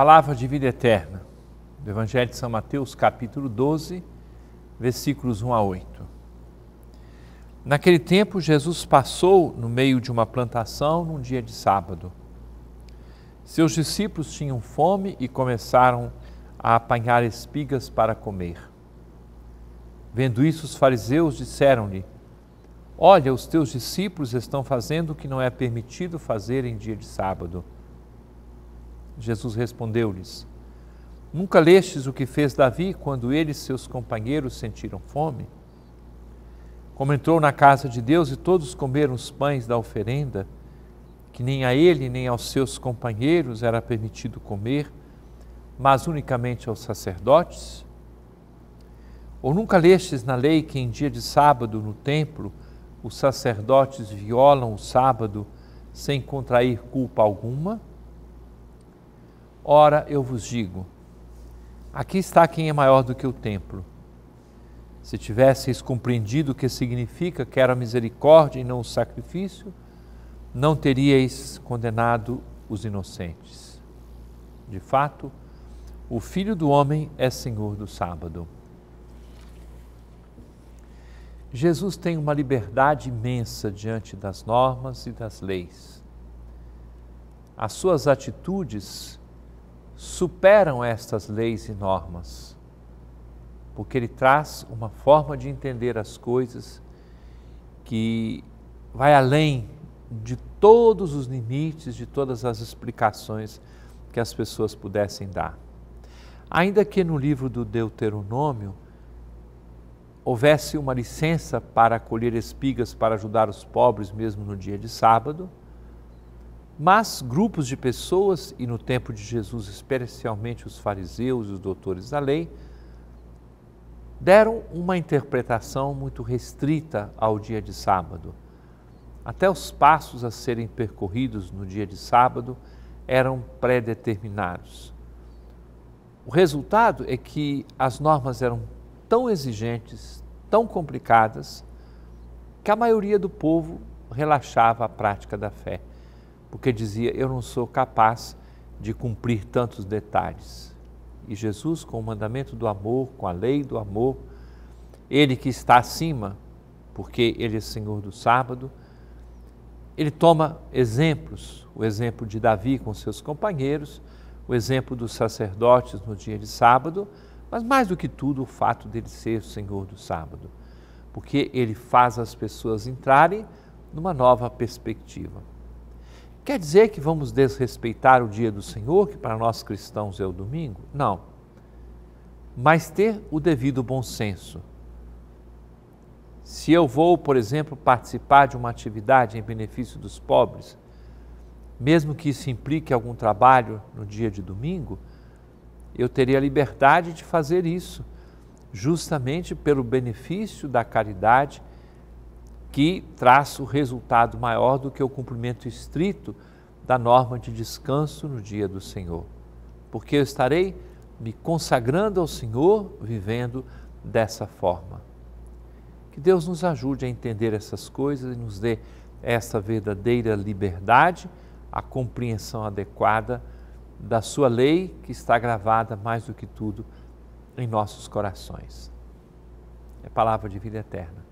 Palavra de vida eterna, do Evangelho de São Mateus, capítulo 12, versículos 1 a 8. Naquele tempo, Jesus passou no meio de uma plantação num dia de sábado. Seus discípulos tinham fome e começaram a apanhar espigas para comer. Vendo isso, os fariseus disseram-lhe: Olha, os teus discípulos estão fazendo o que não é permitido fazer em dia de sábado. Jesus respondeu-lhes: Nunca lestes o que fez Davi quando ele e seus companheiros sentiram fome? Como entrou na casa de Deus e todos comeram os pães da oferenda, que nem a ele nem aos seus companheiros era permitido comer, mas unicamente aos sacerdotes? Ou nunca lestes na lei que em dia de sábado no templo os sacerdotes violam o sábado sem contrair culpa alguma? Ora, eu vos digo: aqui está quem é maior do que o templo. Se tivesseis compreendido o que significa era a misericórdia e não o sacrifício, não teríeis condenado os inocentes. De fato, o Filho do Homem é Senhor do sábado. Jesus tem uma liberdade imensa diante das normas e das leis. As suas atitudes superam estas leis e normas, porque ele traz uma forma de entender as coisas que vai além de todos os limites, de todas as explicações que as pessoas pudessem dar. Ainda que no livro do Deuteronômio houvesse uma licença para colher espigas para ajudar os pobres mesmo no dia de sábado, mas grupos de pessoas, e no tempo de Jesus especialmente os fariseus e os doutores da lei, deram uma interpretação muito restrita ao dia de sábado. Até os passos a serem percorridos no dia de sábado eram pré-determinados. O resultado é que as normas eram tão exigentes, tão complicadas, que a maioria do povo relaxava a prática da fé porque dizia: Eu não sou capaz de cumprir tantos detalhes. E Jesus, com o mandamento do amor, com a lei do amor, ele que está acima, porque ele é Senhor do sábado, ele toma exemplos, o exemplo de Davi com seus companheiros, o exemplo dos sacerdotes no dia de sábado, mas mais do que tudo o fato dele ser o Senhor do sábado, porque ele faz as pessoas entrarem numa nova perspectiva. Quer dizer que vamos desrespeitar o dia do Senhor, que para nós cristãos é o domingo? Não. Mas ter o devido bom senso. Se eu vou, por exemplo, participar de uma atividade em benefício dos pobres, mesmo que isso implique algum trabalho no dia de domingo, eu teria a liberdade de fazer isso, justamente pelo benefício da caridade que traça o resultado maior do que o cumprimento estrito da norma de descanso no dia do Senhor. Porque eu estarei me consagrando ao Senhor, vivendo dessa forma. Que Deus nos ajude a entender essas coisas e nos dê essa verdadeira liberdade, a compreensão adequada da Sua lei que está gravada mais do que tudo em nossos corações. É palavra de vida eterna.